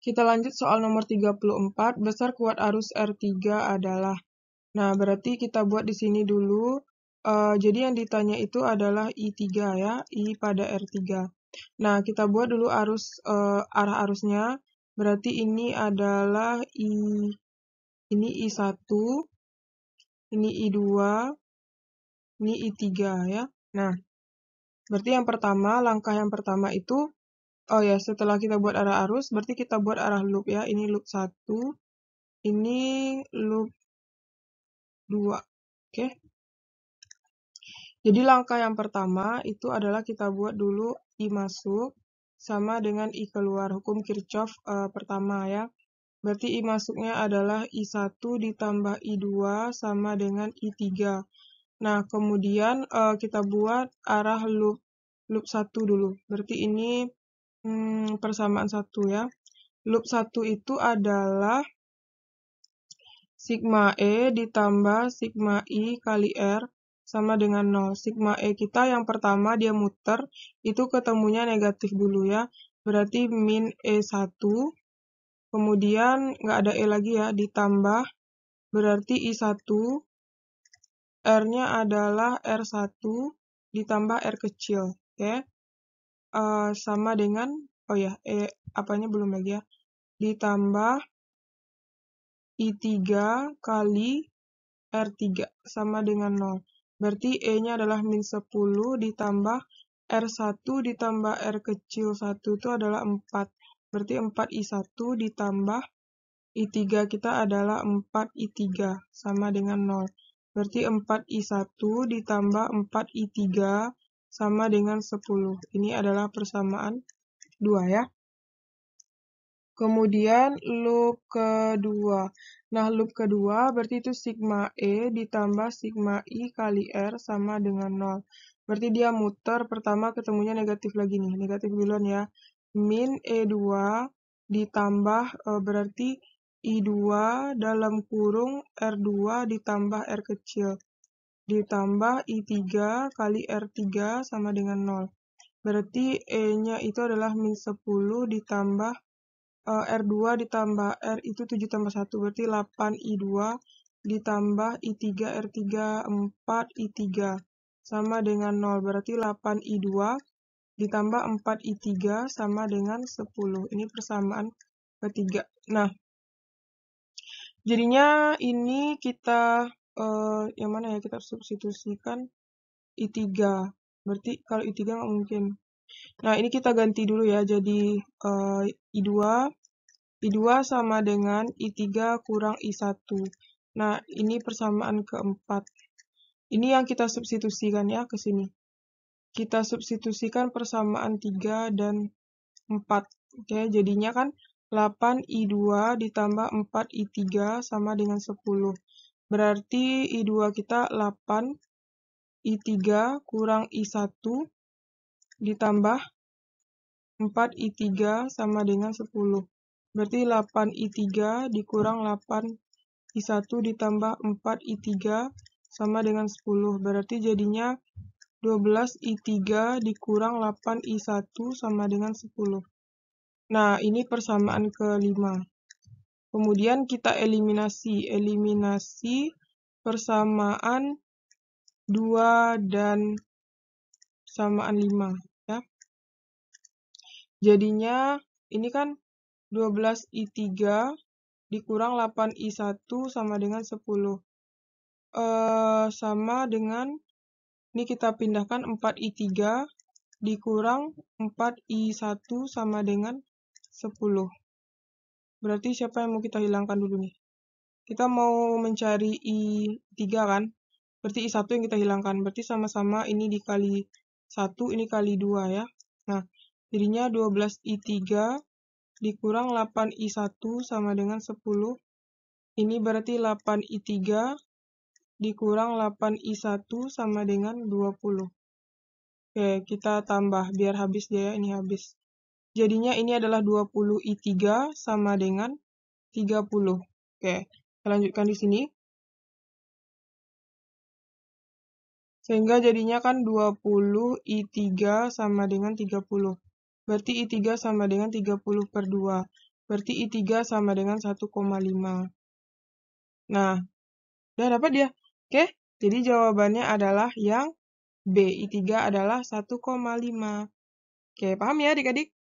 Kita lanjut soal nomor 34, besar kuat arus R3 adalah. Nah, berarti kita buat di sini dulu. Uh, jadi yang ditanya itu adalah I3 ya, I pada R3. Nah, kita buat dulu arus uh, arah arusnya. Berarti ini adalah I ini I1, ini I2, ini I3 ya. Nah, berarti yang pertama, langkah yang pertama itu Oh ya, setelah kita buat arah arus, berarti kita buat arah loop ya. Ini loop satu, ini loop dua, Oke. Jadi langkah yang pertama itu adalah kita buat dulu I masuk sama dengan I keluar. Hukum Kirchhoff uh, pertama ya. Berarti I masuknya adalah I1 ditambah I2 sama dengan I3. Nah, kemudian uh, kita buat arah loop loop 1 dulu. Berarti ini hmm, persamaan satu ya. Loop satu itu adalah sigma E ditambah sigma I kali R sama dengan 0. Sigma E kita yang pertama dia muter, itu ketemunya negatif dulu ya. Berarti min E1, kemudian nggak ada E lagi ya, ditambah. Berarti I1, R-nya adalah R1 ditambah R kecil. Oke. Okay? Eh, sama dengan oh ya, e apanya belum lagi ya, ditambah I3 kali R3 sama dengan 0. Berarti E-nya adalah min 10 ditambah R1 ditambah R kecil 1 itu adalah 4. Berarti 4 I1 ditambah I3 kita adalah 4 I3 sama dengan 0. Berarti 4 I1 ditambah 4 I3 sama dengan 10. Ini adalah persamaan 2 ya. Kemudian loop kedua. Nah, loop kedua berarti itu sigma E ditambah sigma I kali R sama dengan 0. Berarti dia muter pertama ketemunya negatif lagi nih, negatif duluan ya. Min E2 ditambah e, berarti I2 dalam kurung R2 ditambah R kecil ditambah I3 kali R3 sama dengan 0. Berarti E-nya itu adalah min 10 ditambah uh, eh, R2 ditambah R itu 7 tambah 1. Berarti 8 I2 ditambah I3 R3 4 I3 sama dengan 0. Berarti 8 I2 ditambah 4 I3 sama dengan 10. Ini persamaan ketiga. Nah, jadinya ini kita uh, yang mana ya kita substitusikan I3 berarti kalau I3 nggak mungkin nah ini kita ganti dulu ya jadi uh, I2 I2 sama dengan I3 kurang I1 nah ini persamaan keempat ini yang kita substitusikan ya ke sini kita substitusikan persamaan 3 dan 4 oke jadinya kan 8 I2 ditambah 4 I3 sama dengan 10 Berarti I2 kita 8, I3 kurang I1 ditambah 4 I3 sama dengan 10. Berarti 8 I3 dikurang 8 I1 ditambah 4 I3 sama dengan 10. Berarti jadinya 12 I3 dikurang 8 I1 sama dengan 10. Nah, ini persamaan kelima. Kemudian kita eliminasi. Eliminasi persamaan 2 dan persamaan 5. Ya. Jadinya ini kan 12I3 dikurang 8I1 sama dengan 10. E, eh, sama dengan, ini kita pindahkan 4I3 dikurang 4I1 sama dengan 10. Berarti siapa yang mau kita hilangkan dulu nih? Kita mau mencari I3 kan? Berarti I1 yang kita hilangkan. Berarti sama-sama ini dikali 1, ini kali 2 ya. Nah, jadinya 12I3 dikurang 8I1 sama dengan 10. Ini berarti 8I3 dikurang 8I1 sama dengan 20. Oke, kita tambah biar habis dia ya. Ini habis. Jadinya ini adalah 20i3 sama dengan 30. Oke, kita lanjutkan di sini. Sehingga jadinya kan 20i3 sama dengan 30. Berarti i3 sama dengan 30 per 2. Berarti i3 sama dengan 1,5. Nah, udah dapat ya? Oke, jadi jawabannya adalah yang B. i3 adalah 1,5. Oke, paham ya adik-adik?